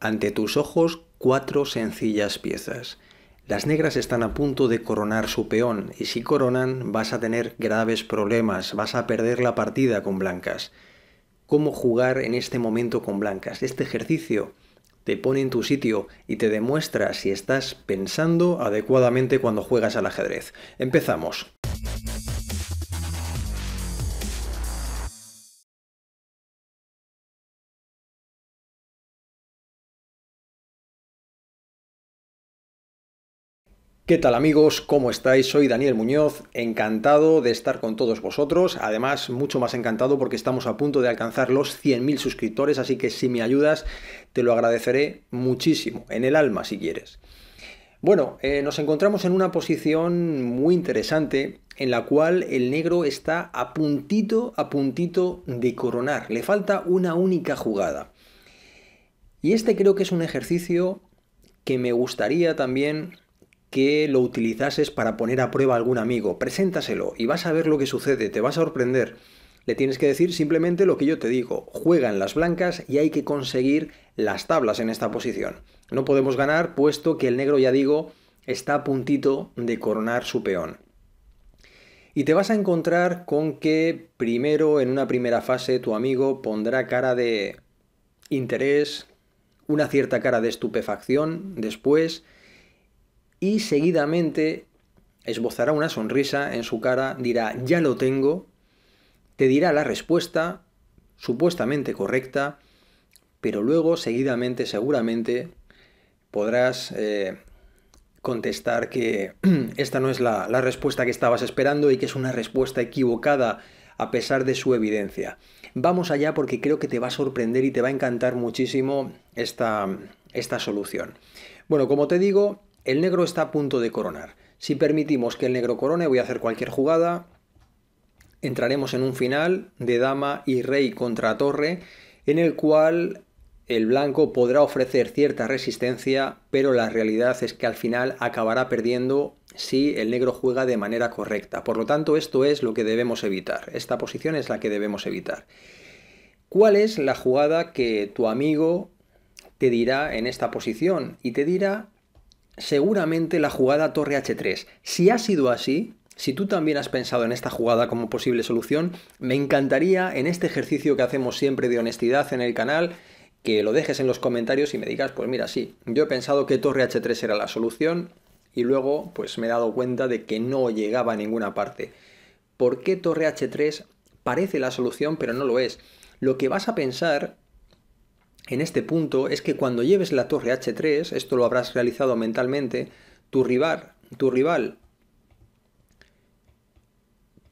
Ante tus ojos cuatro sencillas piezas. Las negras están a punto de coronar su peón y si coronan vas a tener graves problemas, vas a perder la partida con blancas. ¿Cómo jugar en este momento con blancas? Este ejercicio te pone en tu sitio y te demuestra si estás pensando adecuadamente cuando juegas al ajedrez. Empezamos. ¿Qué tal amigos? ¿Cómo estáis? Soy Daniel Muñoz, encantado de estar con todos vosotros, además mucho más encantado porque estamos a punto de alcanzar los 100.000 suscriptores, así que si me ayudas te lo agradeceré muchísimo, en el alma si quieres. Bueno, eh, nos encontramos en una posición muy interesante en la cual el negro está a puntito, a puntito de coronar, le falta una única jugada. Y este creo que es un ejercicio que me gustaría también que lo utilizases para poner a prueba a algún amigo. Preséntaselo y vas a ver lo que sucede, te va a sorprender. Le tienes que decir simplemente lo que yo te digo. Juegan las blancas y hay que conseguir las tablas en esta posición. No podemos ganar puesto que el negro, ya digo, está a puntito de coronar su peón. Y te vas a encontrar con que primero, en una primera fase, tu amigo pondrá cara de interés, una cierta cara de estupefacción, después y seguidamente esbozará una sonrisa en su cara, dirá, ya lo tengo, te dirá la respuesta supuestamente correcta, pero luego seguidamente seguramente podrás eh, contestar que esta no es la, la respuesta que estabas esperando y que es una respuesta equivocada a pesar de su evidencia. Vamos allá porque creo que te va a sorprender y te va a encantar muchísimo esta, esta solución. Bueno, como te digo, el negro está a punto de coronar. Si permitimos que el negro corone, voy a hacer cualquier jugada. Entraremos en un final de dama y rey contra torre, en el cual el blanco podrá ofrecer cierta resistencia, pero la realidad es que al final acabará perdiendo si el negro juega de manera correcta. Por lo tanto, esto es lo que debemos evitar. Esta posición es la que debemos evitar. ¿Cuál es la jugada que tu amigo te dirá en esta posición? Y te dirá seguramente la jugada torre H3. Si ha sido así, si tú también has pensado en esta jugada como posible solución, me encantaría en este ejercicio que hacemos siempre de honestidad en el canal que lo dejes en los comentarios y me digas, pues mira, sí, yo he pensado que torre H3 era la solución y luego pues me he dado cuenta de que no llegaba a ninguna parte. ¿Por qué torre H3 parece la solución pero no lo es? Lo que vas a pensar en este punto es que cuando lleves la torre H3, esto lo habrás realizado mentalmente, tu rival, tu rival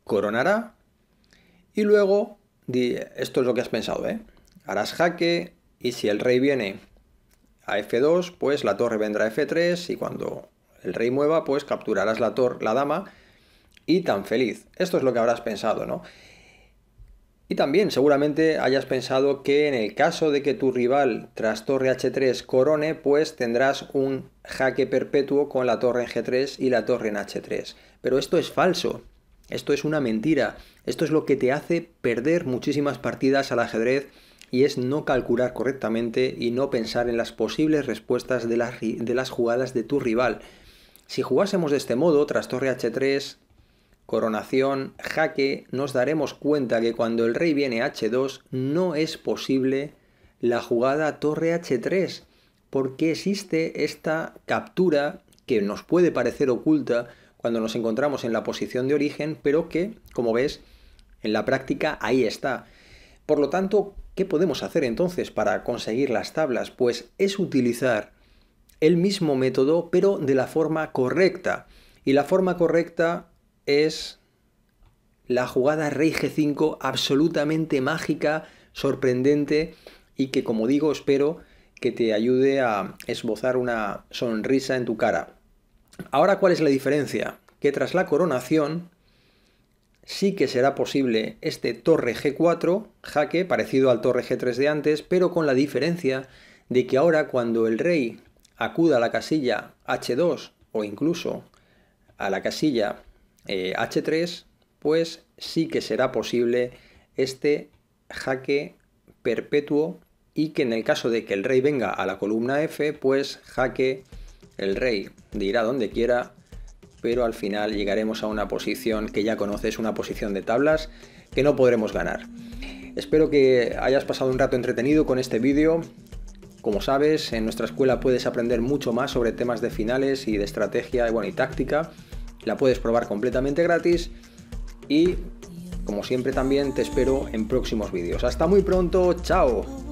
coronará y luego, esto es lo que has pensado, ¿eh? harás jaque y si el rey viene a F2, pues la torre vendrá a F3 y cuando el rey mueva, pues capturarás la, la dama y tan feliz. Esto es lo que habrás pensado, ¿no? Y también seguramente hayas pensado que en el caso de que tu rival tras torre h3 corone, pues tendrás un jaque perpetuo con la torre en g3 y la torre en h3. Pero esto es falso, esto es una mentira, esto es lo que te hace perder muchísimas partidas al ajedrez y es no calcular correctamente y no pensar en las posibles respuestas de las, de las jugadas de tu rival. Si jugásemos de este modo, tras torre h3, coronación, jaque, nos daremos cuenta que cuando el rey viene h2 no es posible la jugada torre h3, porque existe esta captura que nos puede parecer oculta cuando nos encontramos en la posición de origen, pero que, como ves, en la práctica ahí está. Por lo tanto, ¿qué podemos hacer entonces para conseguir las tablas? Pues es utilizar el mismo método, pero de la forma correcta. Y la forma correcta es la jugada rey g5 absolutamente mágica, sorprendente y que como digo espero que te ayude a esbozar una sonrisa en tu cara. Ahora, ¿cuál es la diferencia? Que tras la coronación sí que será posible este torre g4, jaque, parecido al torre g3 de antes, pero con la diferencia de que ahora cuando el rey acuda a la casilla h2 o incluso a la casilla H3, eh, pues sí que será posible este jaque perpetuo y que en el caso de que el rey venga a la columna F, pues jaque el rey de a donde quiera, pero al final llegaremos a una posición que ya conoces, una posición de tablas que no podremos ganar. Espero que hayas pasado un rato entretenido con este vídeo. Como sabes, en nuestra escuela puedes aprender mucho más sobre temas de finales y de estrategia bueno, y táctica la puedes probar completamente gratis y como siempre también te espero en próximos vídeos. Hasta muy pronto, chao.